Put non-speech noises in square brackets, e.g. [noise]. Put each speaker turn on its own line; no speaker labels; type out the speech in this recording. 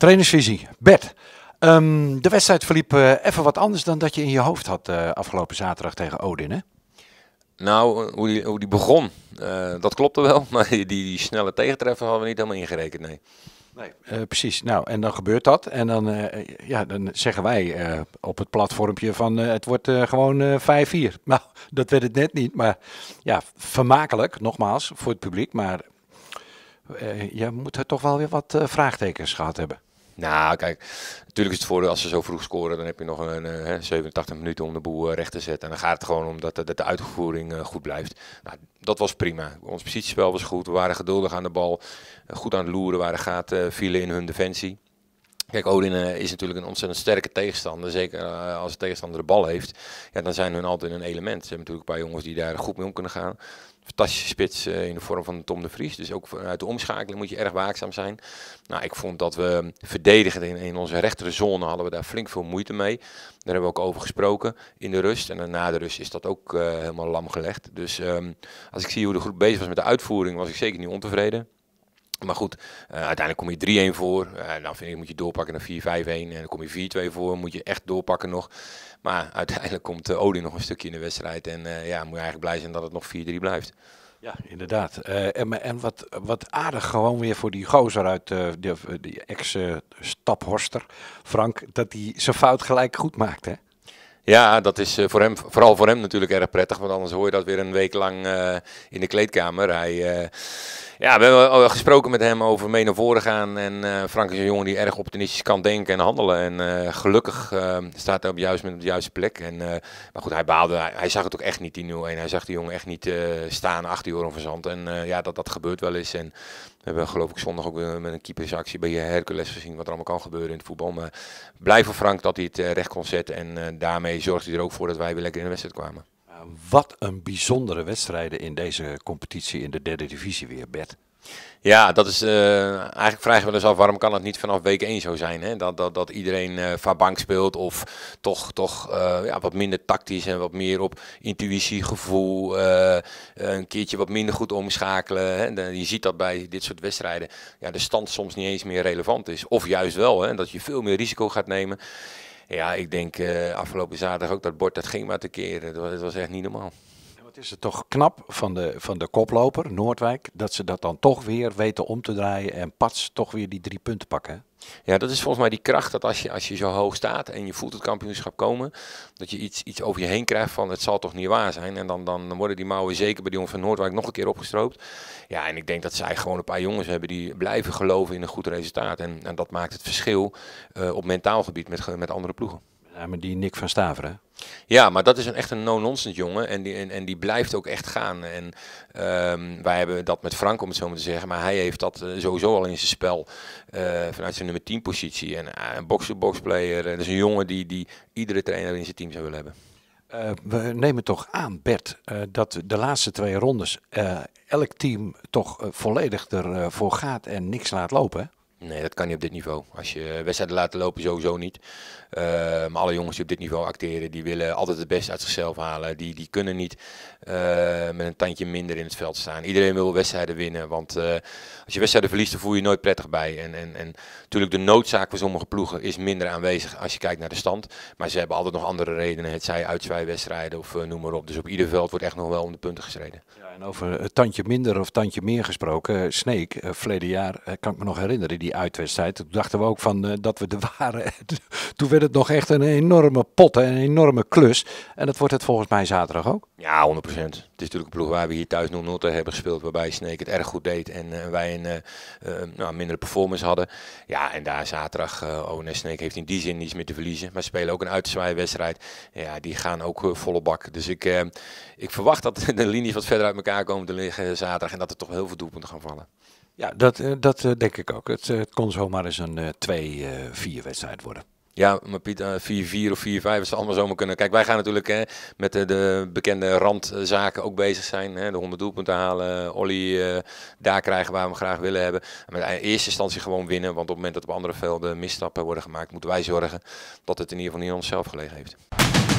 Trainersvisie, Bert. Ehm, de wedstrijd verliep eh, even wat anders dan dat je in je hoofd had eh, afgelopen zaterdag tegen Odin, hè?
Nou, eh, hoe die, hoe die begon, uh, dat klopte wel. [laughs] Maar die, die snelle tegentreffer hadden we niet helemaal ingerekend, nee.
Nee, precies. Nou, en dan gebeurt dat. En dan, ja, dan zeggen wij op het platformpje van het wordt gewoon 5-4. [laughs] Nou, dat werd het net niet. Maar ja, vermakelijk, nogmaals, voor het publiek. Maar je moet er toch wel weer wat vraagtekens gehad hebben.
Nou, kijk, natuurlijk is het voordeel als ze zo vroeg scoren, dan heb je nog een 87 eh, minuten om de boel eh, recht te zetten. En dan gaat het gewoon om dat, eh, de uitvoering goed blijft. Nou, dat was prima. Ons positiespel was goed. We waren geduldig aan de bal, goed aan het loeren waar de gaat, vielen in hun defensie. Kijk, Odin is natuurlijk een ontzettend sterke tegenstander. Zeker als de tegenstander de bal heeft. Ja, dan zijn hun altijd een element. Ze hebben natuurlijk een paar jongens die daar goed mee om kunnen gaan fantastische spits eh, in de vorm van Tom de Vries. Dus ook vanuit de omschakeling moet je erg waakzaam zijn. Nou, ik vond dat we verdedigden in, onze rechtere zone hadden we daar flink veel moeite mee. Daar hebben we ook over gesproken in de rust. En eh, na de rust is dat ook eh, helemaal lam gelegd. Dus ehm, als ik zie hoe de groep bezig was met de uitvoering, was ik zeker niet ontevreden. Maar goed, eh, uiteindelijk kom je 3-1 voor. dan eh, nou, vind ik, moet je doorpakken naar 4-5-1. En dan kom je 4-2 voor. Moet je echt doorpakken nog. Maar [laughs] uiteindelijk komt de eh, Odin nog een stukje in de wedstrijd. En ja, moet je eigenlijk blij zijn dat het nog 4-3 blijft. Ja, inderdaad. en en wat, wat aardig gewoon weer voor
die gozer uit de, die ex-staphorster, Frank, dat hij zijn fout gelijk goed maakt, hè?
Ja, dat is voor hem, vooral voor hem natuurlijk erg prettig. Want anders hoor je dat weer een week lang in de kleedkamer. Hij ja, we hebben gesproken met hem over mee naar voren gaan. En eh, Frank is een jongen die erg optimistisch kan denken en handelen. En eh, gelukkig ehm, staat hij op, juist, op de juiste plek. En, eh, maar goed, hij baalde. Hij, zag het ook echt niet, die 0-1. Hij zag die jongen echt niet staan achter Joran van Zand. En ja, dat, dat gebeurt wel eens. En we hebben geloof ik zondag ook weer met een keepersactie bij Hercules gezien wat er allemaal kan gebeuren in het voetbal. Maar blij voor Frank dat hij het recht kon zetten. En daarmee zorgde hij er ook voor dat wij weer lekker in de wedstrijd kwamen wat een bijzondere wedstrijden in deze competitie in de derde divisie weer, Bert. Ja, dat is eh, eigenlijk vragen we dus af waarom kan het niet vanaf week 1 zo zijn. Hè? Dat, dat, dat iedereen uh, van bank speelt of toch, toch eh, ja, wat minder tactisch en wat meer op intuïtie, gevoel. een keertje wat minder goed omschakelen. Hè? je ziet dat bij dit soort wedstrijden ja, de stand soms niet eens meer relevant is. Of juist wel, hè? dat je veel meer risico gaat nemen. Ja, ik denk eh, afgelopen zaterdag ook dat bord, dat ging maar te keren. Dat, was echt niet normaal. En wat is
het toch knap van de, van de koploper, Noordwijk, dat ze dat dan toch weer weten om te draaien en pats toch weer die drie punten pakken.
Ja, dat is volgens mij die kracht dat als je, als je zo hoog staat en je voelt het kampioenschap komen, dat je iets, iets over je heen krijgt van het zal toch niet waar zijn. En dan, dan worden die mouwen zeker bij die jongen van Noordwijk nog een keer opgestroopt. Ja, en ik denk dat zij gewoon een paar jongens hebben die blijven geloven in een goed resultaat. En, en dat maakt het verschil eh, op mentaal gebied met, met andere ploegen maar
die Nick van Staveren.
Ja, maar dat is een, echt een no-nonsense jongen. En die, en, en die blijft ook echt gaan. En ehm, wij hebben dat met Frank, om het zo maar te zeggen. Maar hij heeft dat eh, sowieso al in zijn spel. Eh, vanuit zijn nummer 10 positie. En eh, een box-to-box player. En dat is een jongen die, die iedere trainer in zijn team zou willen
hebben. we nemen toch aan, Bert, dat de laatste twee rondes elk team toch volledig ervoor gaat en
niks laat lopen. Nee, dat kan niet op dit niveau. Als je wedstrijden laat lopen, sowieso niet. Eh, maar alle jongens die op dit niveau acteren, die willen altijd het best uit zichzelf halen. Die, die kunnen niet eh, met een tandje minder in het veld staan. Iedereen wil wedstrijden winnen, want eh, als je wedstrijden verliest, dan voel je je nooit prettig bij. En, en, en natuurlijk, de noodzaak voor sommige ploegen is minder aanwezig als je kijkt naar de stand. Maar ze hebben altijd nog andere redenen. Het zij wedstrijden of noem maar op. Dus op ieder veld wordt echt nog wel om de punten gestreden. Ja. Eh, en over het
tandje minder of tandje meer gesproken. Eh, Sneek, uh, verleden jaar, kan ik me nog herinneren, die uitwedstrijd. Toen dachten we ook van, dat we er [laughs] waren. Toen werd het nog echt een enorme pot en een enorme klus. En dat wordt het volgens mij zaterdag ook.
Ja, 100%. Het is natuurlijk een ploeg waar we hier thuis nog nooit hebben gespeeld. Waarbij Sneek het erg goed deed en eh, wij een uh, mindere performance hadden. Ja, en daar zaterdag, uh, ONS Sneek heeft in die zin niets meer te verliezen. Maar ze spelen ook een wedstrijd. Ja, die gaan ook volle bak. Dus ik, ik verwacht dat [laughs] de linies wat verder uit elkaar komen te liggen zaterdag. En dat er toch heel veel doelpunten gaan vallen. Ja,
dat, dat denk ik ook. Het, kon zomaar eens een 2-4 wedstrijd worden.
Ja, maar Piet, 4-4 eh, of 4-5 is allemaal zomaar kunnen. Kijk, wij gaan natuurlijk hè, met de, de, bekende randzaken ook bezig zijn. Hè, de 100 doelpunten halen, eh, Olly eh, daar krijgen waar we hem graag willen hebben. Maar in eerste instantie gewoon winnen, want op het moment dat op andere velden misstappen worden gemaakt, moeten wij zorgen dat het in ieder geval niet aan onszelf gelegen heeft.